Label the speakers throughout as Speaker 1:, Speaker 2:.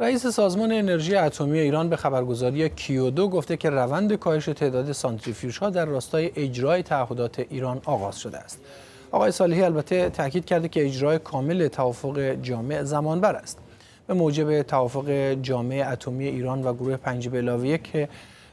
Speaker 1: رئیس سازمان انرژی اتمی ایران به خبرگزاری کیودو گفته که روند کاهش تعداد سانتریفیوژها در راستای اجرای تعهدات ایران آغاز شده است. آقای صالحی البته تاکید کرده که اجرای کامل توافق جامع زمانبر است. به موجب توافق جامع اتمی ایران و گروه پنج بلاوی که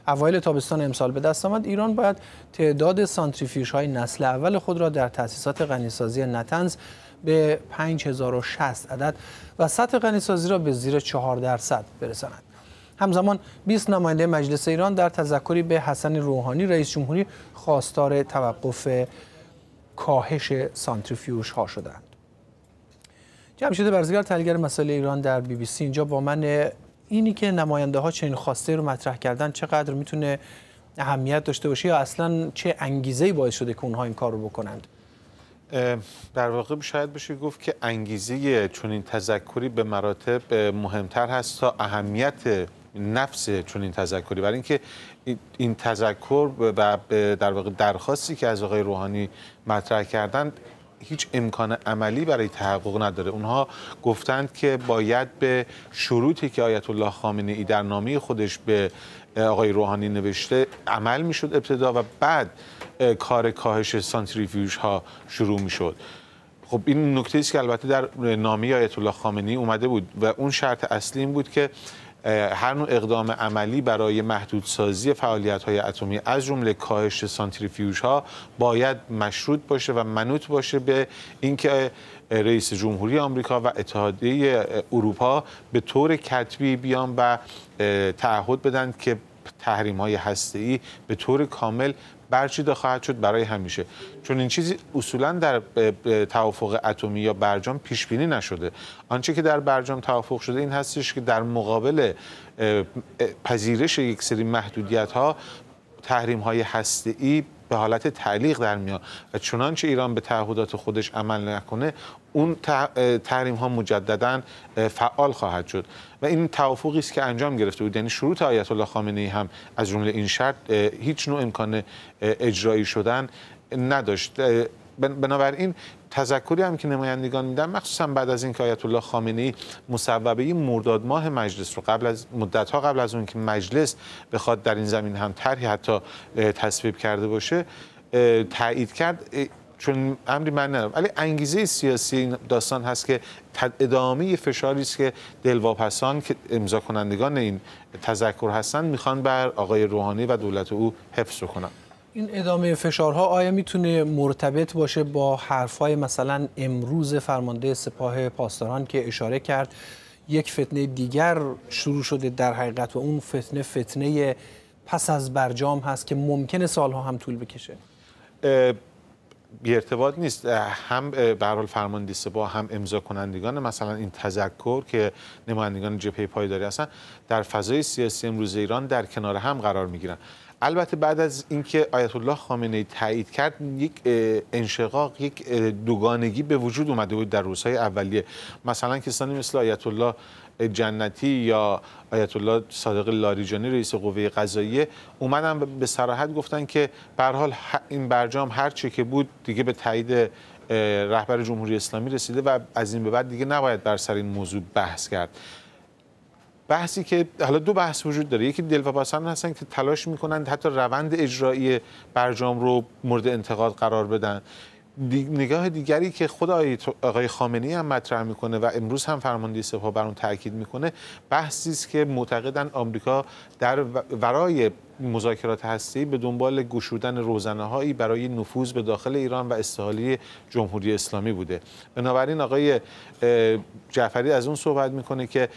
Speaker 1: اوایل تابستان امسال به دست آمد ایران باید تعداد سانتریفیوژهای نسل اول خود را در تاسیسات غنیسازی نتنز به 5060 عدد و سطح غنیسازی را به زیر 4 درصد برساند. همزمان 20 نماینده مجلس ایران در تذکری به حسن روحانی رئیس جمهوری خواستار توقف کاهش سانتریفیوژ ها شدند. شده برزگار تلگر مسائل ایران در بی بی سی اینجا با من اینی که نماینده ها چنین خواسته رو مطرح کردن چقدر میتونه اهمیت داشته باشه یا اصلا چه انگیزه ای باعث شده که اونها این کار رو بکنند
Speaker 2: در واقع شاید بشه گفت که انگیزه این تذکری به مراتب مهمتر هست تا اهمیت نفس این تذکری برای اینکه این تذکر و در واقع درخواستی که از آقای روحانی مطرح کردند هیچ امکان عملی برای تحقق نداره اونها گفتند که باید به شروطی که آیت الله خامنه ای در نامی خودش به آقای روحانی نوشته عمل میشد ابتدا و بعد کار کاهش سانتریفیوژ ها شروع میشد خب این نکته است که البته در نامی آیت الله خامنی اومده بود و اون شرط اصلی این بود که هر نوع اقدام عملی برای محدودسازی فعالیت های اتمی از جمله کاهش سانتریفیوژ ها باید مشروط باشه و منوط باشه به اینکه رئیس جمهوری آمریکا و اتحادیه اروپا به طور کتبی بیان و تعهد بدن که تحریم های هسته ای به طور کامل برچیده خواهد شد برای همیشه چون این چیزی اصولا در توافق اتمی یا برجام پیش بینی نشده آنچه که در برجام توافق شده این هستش که در مقابل پذیرش یک سری محدودیت ها تحریم های هسته ای به حالت تعلیق در میاد و چنانچه ایران به تعهدات خودش عمل نکنه اون تحریم ها مجددا فعال خواهد شد و این توافقی است که انجام گرفته بود یعنی شروط آیت الله خامنه ای هم از جمله این شرط هیچ نوع امکان اجرایی شدن نداشت بنابراین تذکری هم که نمایندگان میدن مخصوصا بعد از اینکه آیت الله خامنه ای مصوبه مرداد ماه مجلس رو قبل از مدت ها قبل از اون که مجلس بخواد در این زمین هم طرحی حتی تصویب کرده باشه تایید کرد چون امری من ندارم ولی انگیزه سیاسی این داستان هست که ادامه فشاری است که دلواپسان که امضا کنندگان این تذکر هستند میخوان بر آقای روحانی و دولت او حفظ کنند
Speaker 1: این ادامه فشارها آیا میتونه مرتبط باشه با حرفای مثلا امروز فرمانده سپاه پاسداران که اشاره کرد یک فتنه دیگر شروع شده در حقیقت و اون فتنه فتنه پس از برجام هست که ممکنه سالها هم طول بکشه
Speaker 2: بی ارتباط نیست هم به فرمانده سپاه هم امضا کنندگان مثلا این تذکر که نمایندگان جبهه پایداری هستن در فضای سیاسی امروز ایران در کنار هم قرار می البته بعد از اینکه آیت الله خامنه ای تایید کرد یک انشقاق یک دوگانگی به وجود اومده بود در روزهای اولیه مثلا کسانی مثل آیت الله جنتی یا آیت الله صادق لاریجانی رئیس قوه قضاییه اومدن به سراحت گفتن که به حال این برجام هر چه که بود دیگه به تایید رهبر جمهوری اسلامی رسیده و از این به بعد دیگه نباید بر سر این موضوع بحث کرد بحثی که حالا دو بحث وجود داره یکی دلواپسان هستن که تلاش میکنن حتی روند اجرایی برجام رو مورد انتقاد قرار بدن نگاه دیگری که خود آقای خامنی هم مطرح میکنه و امروز هم فرمانده سپاه بر اون تاکید میکنه بحثی است که معتقدن آمریکا در ورای مذاکرات هستی به دنبال گشودن هایی برای نفوذ به داخل ایران و استحالی جمهوری اسلامی بوده بنابراین آقای جعفری از اون صحبت میکنه که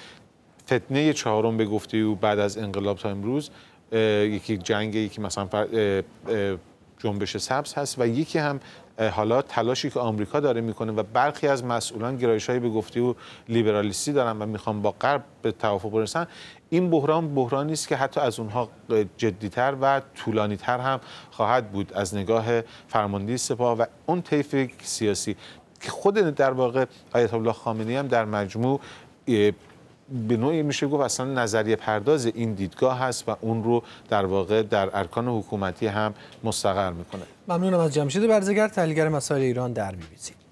Speaker 2: فتنه چهارم به گفته او بعد از انقلاب تا امروز یکی جنگ یکی مثلا جنبش سبز هست و یکی هم حالا تلاشی که آمریکا داره میکنه و برخی از مسئولان گرایش به گفته او لیبرالیستی دارن و میخوان با غرب به توافق برسن این بحران بحرانی است که حتی از اونها جدیتر و طولانیتر هم خواهد بود از نگاه فرماندهی سپاه و اون طیف سیاسی که خود در واقع آیت الله خامنه‌ای هم در مجموع به نوعی میشه گفت اصلا نظریه پرداز این دیدگاه هست و اون رو در واقع در ارکان حکومتی هم مستقر میکنه
Speaker 1: ممنونم از جمشید برزگر تحلیلگر مسائل ایران در میبینید